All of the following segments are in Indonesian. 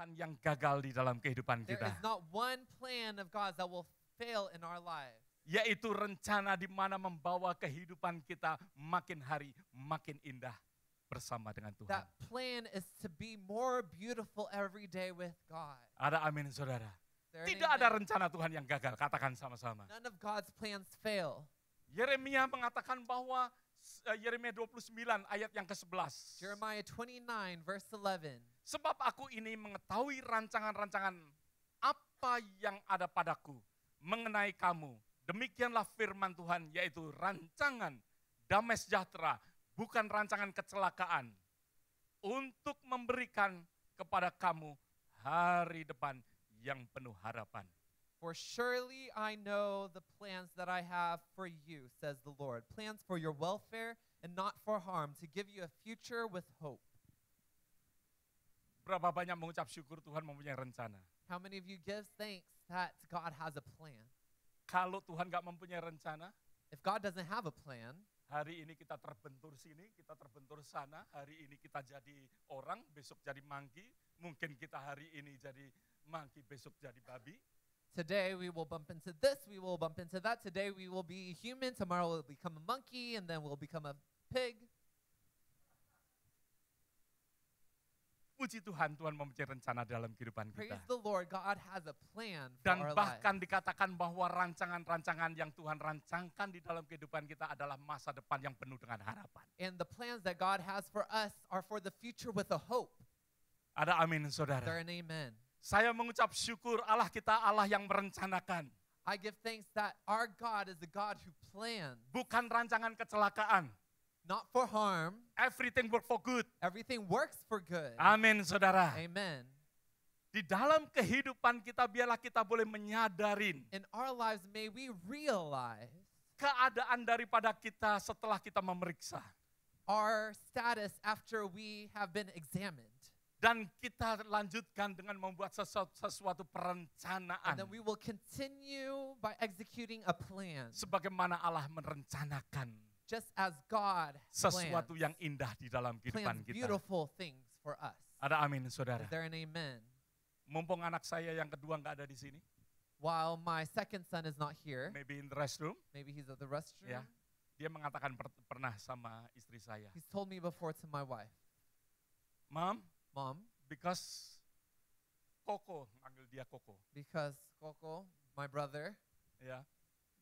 Tuhan yang gagal di dalam kehidupan kita. There is not one plan of God that will fail in our lives. Yaitu rencana di mana membawa kehidupan kita makin hari makin indah bersama dengan Tuhan. That plan is to be more beautiful every day with God. Ada amin saudara. Tidak ada rencana Tuhan yang gagal, katakan sama-sama. None of God's plans fail. Yeremia mengatakan bahwa Eh, Yeremia 29 ayat yang ke-11. Jeremiah 29 verse 11. Sebab aku ini mengetahui rancangan-rancangan apa yang ada padaku mengenai kamu. Demikianlah firman Tuhan yaitu rancangan damai sejahtera, bukan rancangan kecelakaan. Untuk memberikan kepada kamu hari depan yang penuh harapan. For surely I know the plans that I have for you, says the Lord plans for your welfare and not for harm, to give you a future with hope. Berapa banyak mengucap syukur Tuhan mempunyai rencana? How many of you give thanks that God has a plan? Kalau Tuhan nggak mempunyai rencana, if God doesn't have a plan, hari ini kita terbentur sini, kita terbentur sana, hari ini kita jadi orang, besok jadi mangki, mungkin kita hari ini jadi mangki, besok jadi babi. Today we will bump into this, we will bump into that. Today we will be human, tomorrow we'll become a monkey, and then we'll become a pig. Puji Tuhan, Tuhan mempunyai rencana dalam kehidupan Praise the Lord, God has a plan for Dan bahkan dikatakan bahwa rancangan-rancangan yang Tuhan rancangkan di dalam kehidupan kita adalah masa depan yang penuh dengan harapan. And the plans that God has for us are for the future with a hope. Ada amin, saudara. There an amen. Saya mengucap syukur Allah kita Allah yang merencanakan. I give thanks that our God is the God who plans. Bukan rancangan kecelakaan. Not for harm. Everything work for good. Everything works for good. Amin, saudara. Amen. Di dalam kehidupan kita biarlah kita boleh menyadarin. In our lives may we realize keadaan daripada kita setelah kita memeriksa. Our status after we have been examined dan kita lanjutkan dengan membuat sesuatu, sesuatu perencanaan. And then we will continue by executing a plan. Sebagaimana Allah merencanakan just as God sesuatu plans, yang indah di dalam kehidupan kita. Beautiful things for us. Ada amin, saudara. Is there an amen? Mumpung anak saya yang kedua nggak ada di sini. While my second son is not here. Maybe in the restroom. Maybe he's at the restroom. Yeah. Dia mengatakan per pernah sama istri saya. He's told me before to my wife. Mom, Mom, because Coco, manggil dia Coco. Because Coco, my brother. Yeah.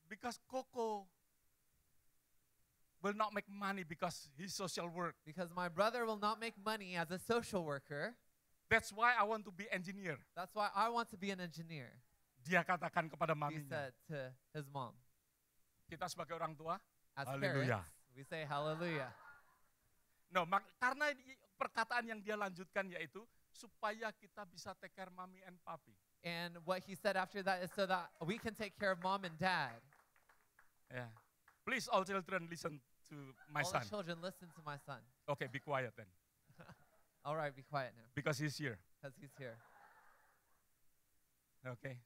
Because Coco will not make money because he's social work. Because my brother will not make money as a social worker. That's why I want to be engineer. That's why I want to be an engineer. Dia katakan kepada maminya. He said to his mom. Kita sebagai orang tua, As hallelujah. Parents, we say hallelujah. No, mak, karena perkataan yang dia lanjutkan yaitu supaya kita bisa take care mommy and papi. And what he said after that is so that we can take care of mom and dad. Yeah. Please all children listen to my all son. All children listen to my son. Okay, be quiet then. all right, be quiet now. Because he's here. Because he's here. Okay.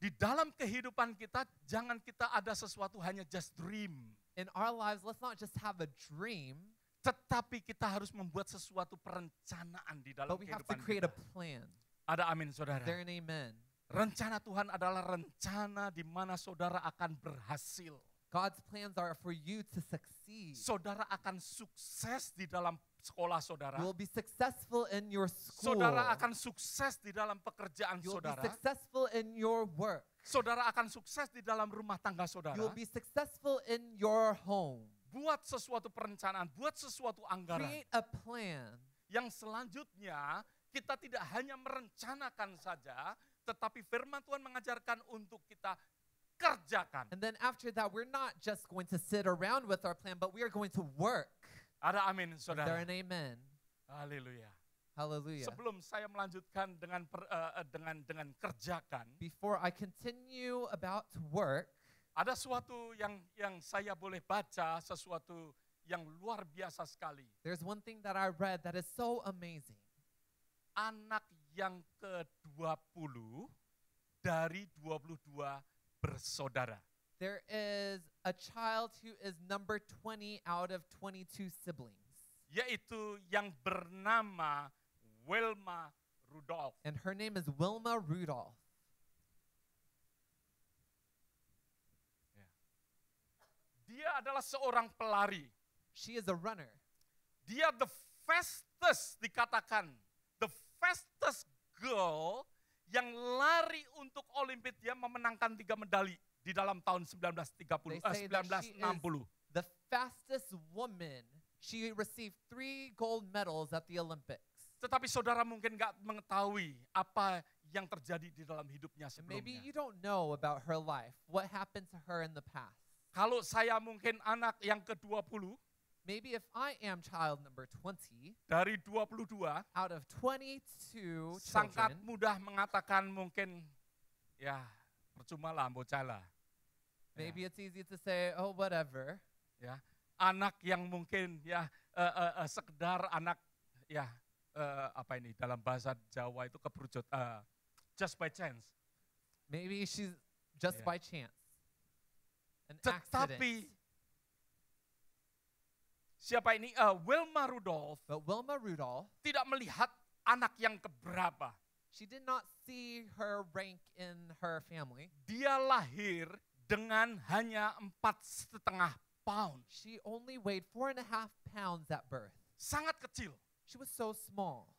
Di dalam kehidupan kita jangan kita ada sesuatu hanya just dream. In our lives, let's not just have a dream. Tetapi kita harus membuat sesuatu perencanaan di dalam But we have to kehidupan create a plan. Ada amin saudara. there an amen? Rencana Tuhan adalah rencana di mana saudara akan berhasil. God's plans are for you to succeed. Saudara akan sukses di dalam sekolah saudara. You will be successful in your school. Saudara akan sukses di dalam pekerjaan you will saudara. Be successful in your work. Saudara akan sukses di dalam rumah tangga saudara. You will be successful in your home buat sesuatu perencanaan, buat sesuatu anggaran. Create a plan. Yang selanjutnya kita tidak hanya merencanakan saja, tetapi firman Tuhan mengajarkan untuk kita kerjakan. And then after that we're not just going to sit around with our plan, but we are going to work. Ada amin saudara. there an amen? Haleluya. Hallelujah. Sebelum saya melanjutkan dengan per, uh, dengan dengan kerjakan. Before I continue about work. Ada suatu yang yang saya boleh baca sesuatu yang luar biasa sekali. There's one thing that I read that is so amazing. Anak yang ke-20 dari 22 bersaudara. There is a child who is number 20 out of 22 siblings. Yaitu yang bernama Wilma Rudolph. And her name is Wilma Rudolph. Dia adalah seorang pelari. She is a runner. Dia the fastest dikatakan. The fastest girl yang lari untuk Olimpiade dia memenangkan tiga medali di dalam tahun 1930 uh, 1960. The fastest woman she received three gold medals at the Olympics. Tetapi saudara mungkin nggak mengetahui apa yang terjadi di dalam hidupnya sebelumnya. Maybe you don't know about her life, what happened to her in the past. Kalau saya mungkin anak yang ke-20, maybe if I am child number 20, dari 22, out of 22 sangat children, mudah mengatakan mungkin, ya percuma lah, bocah lah. Maybe yeah. it's easy to say, oh whatever. Ya, yeah. anak yang mungkin ya uh, uh, uh, sekedar anak ya uh, apa ini dalam bahasa Jawa itu keperucut, uh, just by chance. Maybe she's just yeah. by chance. Tetapi siapa ini uh, Wilma Rudolph, But Wilma Rudolph tidak melihat anak yang keberapa. She did not see her rank in her family. Dia lahir dengan hanya empat setengah pound. She only weighed four and a half pounds at birth. Sangat kecil. She was so small.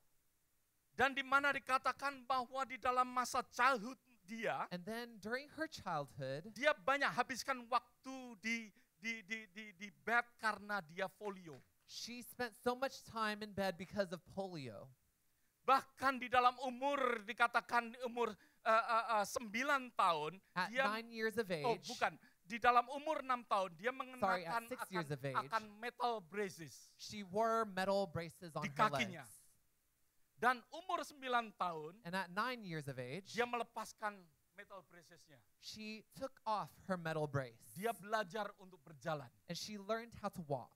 Dan di mana dikatakan bahwa di dalam masa childhood dia. And then during her childhood, dia banyak habiskan waktu di di di di, di bed karena dia polio. She spent so much time in bed because of polio. Bahkan di dalam umur dikatakan umur uh, uh, uh, tahun at dia nine years of oh, age. Oh, bukan. Di dalam umur enam tahun dia mengenakan Sorry, akan, age, akan metal braces. She wore metal braces on di kakinya. her legs. Dan umur 9 tahun, and at 9 years of age, dia melepaskan metal bracesnya. She took off her metal brace. Dia belajar untuk berjalan. And she learned how to walk.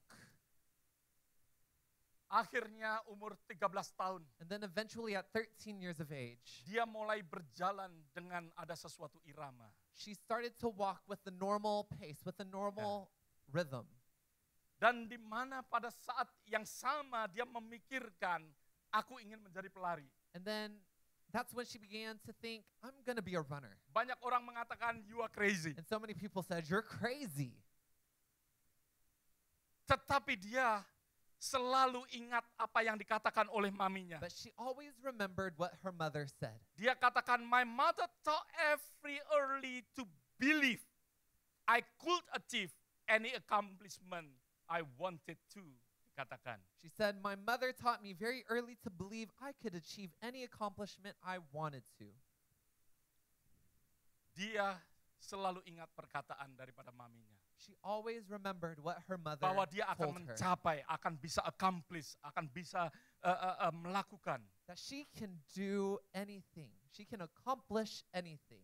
Akhirnya umur 13 tahun. And then eventually at 13 years of age, dia mulai berjalan dengan ada sesuatu irama. She started to walk with the normal pace, with the normal yeah. rhythm. Dan di mana pada saat yang sama dia memikirkan Aku ingin menjadi pelari. And then that's when she began to think, I'm gonna be a runner. Banyak orang mengatakan you are crazy. And so many people said you're crazy. Tetapi dia selalu ingat apa yang dikatakan oleh maminya. But she always remembered what her mother said. Dia katakan, my mother taught every early to believe I could achieve any accomplishment I wanted to. Katakan. She said, My mother taught me very early to believe I could achieve any accomplishment I wanted to. Dia selalu ingat perkataan daripada maminya. She always remembered what her mother bahwa dia akan mencapai, her. akan bisa accomplish, akan bisa uh, uh, uh, melakukan. That she can do anything. She can accomplish anything.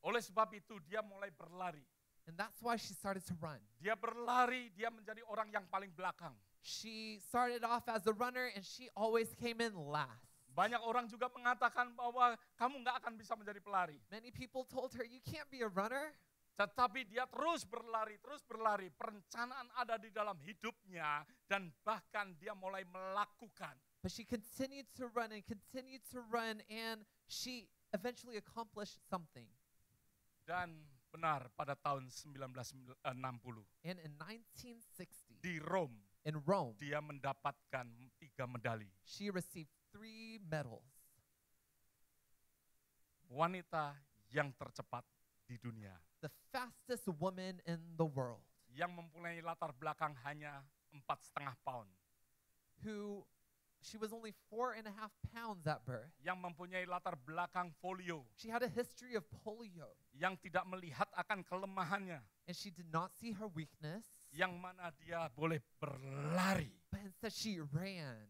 Oleh sebab itu dia mulai berlari. And that's why she started to run. Dia berlari, dia menjadi orang yang paling belakang. She started off as a runner and she always came in last. Banyak orang juga mengatakan bahwa kamu nggak akan bisa menjadi pelari. Many people told her you can't be a runner. Tetapi dia terus berlari, terus berlari. Perencanaan ada di dalam hidupnya dan bahkan dia mulai melakukan. But she continued to run and continued to run and she eventually accomplished something. Dan benar pada tahun 1960. And in 1960. Di Rome in Rome, dia mendapatkan tiga medali. She received three medals. Wanita yang tercepat di dunia. The fastest woman in the world. Yang mempunyai latar belakang hanya empat setengah pound. Who She was only four and a half pounds at birth. Yang mempunyai latar belakang polio. She had a history of polio. Yang tidak melihat akan kelemahannya. And she did not see her weakness yang mana dia boleh berlari. But she ran.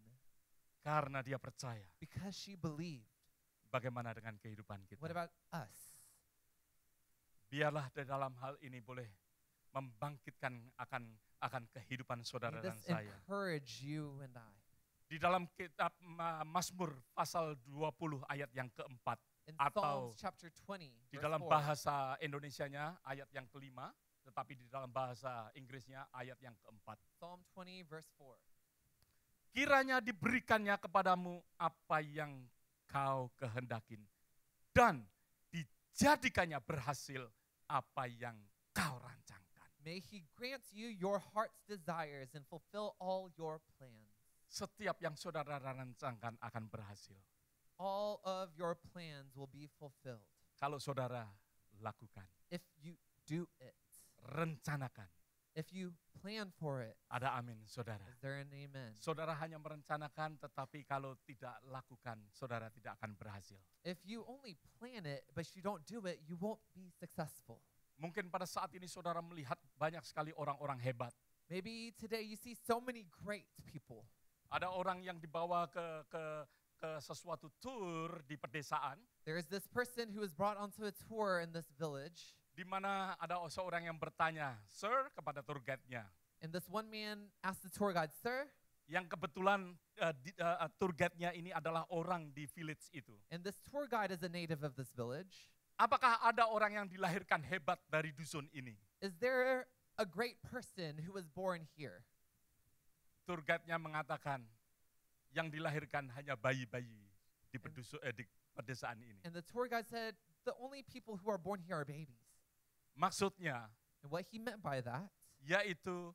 Karena dia percaya. Because she believed. Bagaimana dengan kehidupan kita? What about us? Biarlah di dalam hal ini boleh membangkitkan akan akan kehidupan saudara dan saya. Encourage you and I. Di dalam kitab Mazmur pasal 20 ayat yang keempat In atau 20, di dalam bahasa Indonesianya ayat yang kelima tetapi di dalam bahasa Inggrisnya ayat yang keempat. Psalm 20 verse 4. Kiranya diberikannya kepadamu apa yang kau kehendakin dan dijadikannya berhasil apa yang kau rancangkan. May he grant you your heart's desires and fulfill all your plans. Setiap yang saudara rancangkan akan berhasil. All of your plans will be fulfilled. Kalau saudara lakukan. If you do it rencanakan. If you plan for it, ada amin, saudara. Is there an amen? Saudara hanya merencanakan, tetapi kalau tidak lakukan, saudara tidak akan berhasil. If you only plan it, but you don't do it, you won't be successful. Mungkin pada saat ini saudara melihat banyak sekali orang-orang hebat. Maybe today you see so many great people. Ada orang yang dibawa ke ke ke sesuatu tour di pedesaan. There is this person who was brought onto a tour in this village di mana ada seorang yang bertanya, "Sir," kepada tour guide-nya. And this one man asked the tour guide, "Sir?" Yang kebetulan uh, di, uh, tour guide-nya ini adalah orang di village itu. And this tour guide is a native of this village. Apakah ada orang yang dilahirkan hebat dari dusun ini? Is there a great person who was born here? Tour guide-nya mengatakan, yang dilahirkan hanya bayi-bayi di, pedusu, eh, di pedesaan ini. And the tour guide said, the only people who are born here are babies. Maksudnya, And what he meant by that, yaitu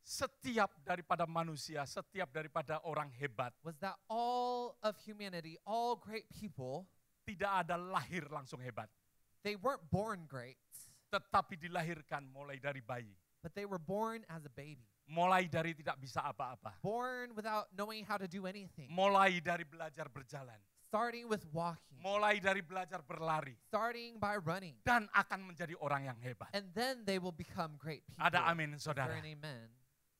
setiap daripada manusia, setiap daripada orang hebat, was that all of humanity, all great people, tidak ada lahir langsung hebat. They weren't born great. Tetapi dilahirkan mulai dari bayi. But they were born as a baby. Mulai dari tidak bisa apa-apa. Born without knowing how to do anything. Mulai dari belajar berjalan. Starting with walking. Mulai dari belajar berlari. Starting by running. Dan akan menjadi orang yang hebat. And then they will become great people. Ada amin saudara. Amen.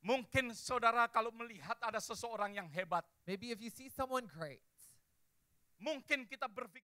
Mungkin saudara kalau melihat ada seseorang yang hebat. Maybe if you see someone great. Mungkin kita berpikir